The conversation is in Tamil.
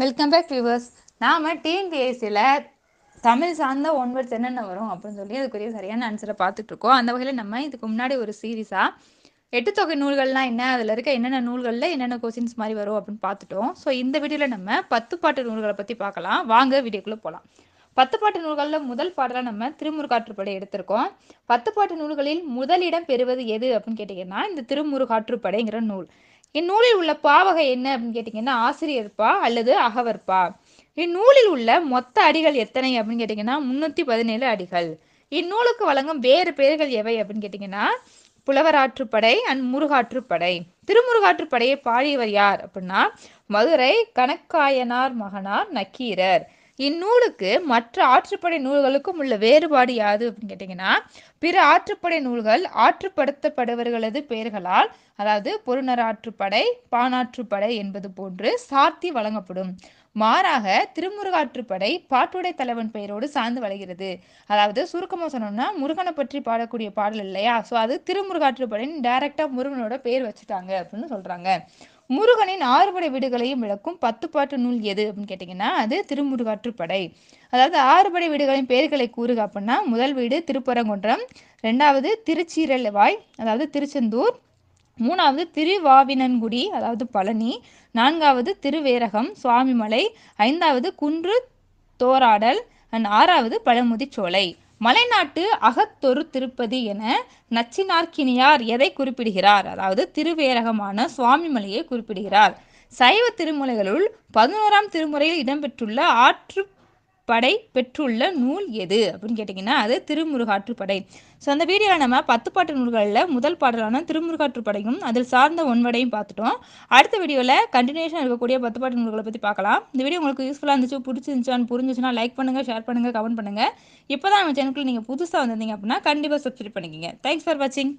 வெல்கம் பேக் வியூவர்ஸ் நாம் டிஎன்பிஎஸ்சியில் தமிழ் சார்ந்த ஒன்வர்ட்ஸ் என்னென்ன வரும் அப்படின்னு சொல்லி அதுக்குரிய சரியான ஆன்சரை பார்த்துட்ருக்கோம் அந்த வகையில் நம்ம இதுக்கு முன்னாடி ஒரு சீரீஸாக எட்டு தொகை நூல்கள்லாம் என்ன அதில் இருக்க என்னென்ன நூல்களில் என்னென்ன கொஸ்டின்ஸ் மாதிரி வரும் அப்படின்னு பார்த்துட்டோம் ஸோ இந்த வீடியோவில் நம்ம பத்து பாட்டு நூல்களை பற்றி பார்க்கலாம் வாங்க வீடியோக்குள்ளே போகலாம் பத்து பாட்டு நூல்களில் முதல் பாடலாக நம்ம திருமுருகாற்றுப்படை எடுத்திருக்கோம் பத்து பாட்டு நூல்களில் முதலிடம் பெறுவது எது அப்படின்னு கேட்டிங்கன்னா இந்த திருமுருகாற்றுப்படைங்கிற நூல் இந்நூலில் உள்ள பாவகை என்ன அப்படின்னு கேட்டிங்கன்னா ஆசிரியர்பா அல்லது அகவர்பா இந்நூலில் உள்ள மொத்த அடிகள் எத்தனை அப்படின்னு கேட்டிங்கன்னா முந்நூற்றி பதினேழு அடிகள் இந்நூலுக்கு வழங்கும் வேறு பெயர்கள் எவை அப்படின்னு கேட்டிங்கன்னா புலவராற்றுப்படை அண்ட் முருகாற்றுப்படை திருமுருகாற்றுப்படையை பாடியவர் யார் அப்படின்னா மதுரை கணக்காயனார் மகனார் நக்கீரர் இந்நூலுக்கு மற்ற ஆற்றுப்படை நூல்களுக்கும் உள்ள வேறுபாடு யாது அப்படின்னு கேட்டிங்கன்னா பிற ஆற்றுப்படை நூல்கள் ஆற்றுப்படுத்தப்படுபவர்களது பெயர்களால் அதாவது பொருணர் ஆற்றுப்படை பானாற்றுப்படை என்பது போன்று சாத்தி வழங்கப்படும் மாறாக திருமுருகாற்றுப்படை பாட்டுடை தலைவன் பெயரோடு சார்ந்து வளைகிறது அதாவது சுருக்கமாக சொன்னோம்னா முருகனை பற்றி பாடக்கூடிய பாடல் இல்லையா ஸோ அது திருமுருகாற்றுப்படைன்னு டைரெக்டாக முருகனோட பெயர் வச்சுட்டாங்க அப்படின்னு சொல்கிறாங்க முருகனின் ஆறுபடை வீடுகளையும் விளக்கும் பத்து பாட்டு நூல் எது அப்படின்னு கேட்டிங்கன்னா அது திருமுருகாற்றுப்படை அதாவது ஆறுபடை வீடுகளின் பெயர்களை கூறுக அப்படின்னா முதல் வீடு திருப்பரங்குன்றம் ரெண்டாவது திருச்சீரலவாய் அதாவது திருச்செந்தூர் மூணாவது திருவாவினன்குடி அதாவது பழனி நான்காவது திருவேரகம் சுவாமிமலை ஐந்தாவது குன்று தோராடல் அண்ட் ஆறாவது பழமுதிச்சோலை மலைநாட்டு அகத்தொரு திருப்பதி என நச்சினார்க்கினியார் எதை குறிப்பிடுகிறார் அதாவது திருவேரகமான சுவாமி மலையை குறிப்பிடுகிறார் சைவ திருமலைகளுள் பதினோராம் திருமுறையில் இடம்பெற்றுள்ள ஆற்று படை பெற்றுள்ள நூல் எது அப்படின்னு கேட்டிங்கன்னா அது திருமுருகாற்றுப்படை ஸோ அந்த வீடியோவில் நம்ம பத்து பாட்டு நூல்களில் முதல் பாடலான திருமுருகாற்றுப்படையும் அதில் சார்ந்த ஒன்படையும் பார்த்துட்டோம் அடுத்த வீடியோவில் கண்டினியூஷன் இருக்கக்கூடிய பத்து பாட்டு நூல்களை பற்றி பார்க்கலாம் இந்த வீடியோ உங்களுக்கு யூஸ்ஃபுல்லாக இருந்துச்சு பிடிச்சிருந்துச்சான்னு புரிஞ்சிச்சுன்னா லைக் பண்ணுங்கள் ஷேர் பண்ணுங்கள் கமெண்ட் பண்ணுங்கள் இப்போ தான் நம்ம சேனலுக்கு நீங்கள் புதுசாக வந்திருந்தீங்க அப்படின்னா கண்டிப்பாக சப்ஸ்கிரைப் பண்ணிக்கோங்க தேங்க்ஸ் ஃபார் வாட்சிங்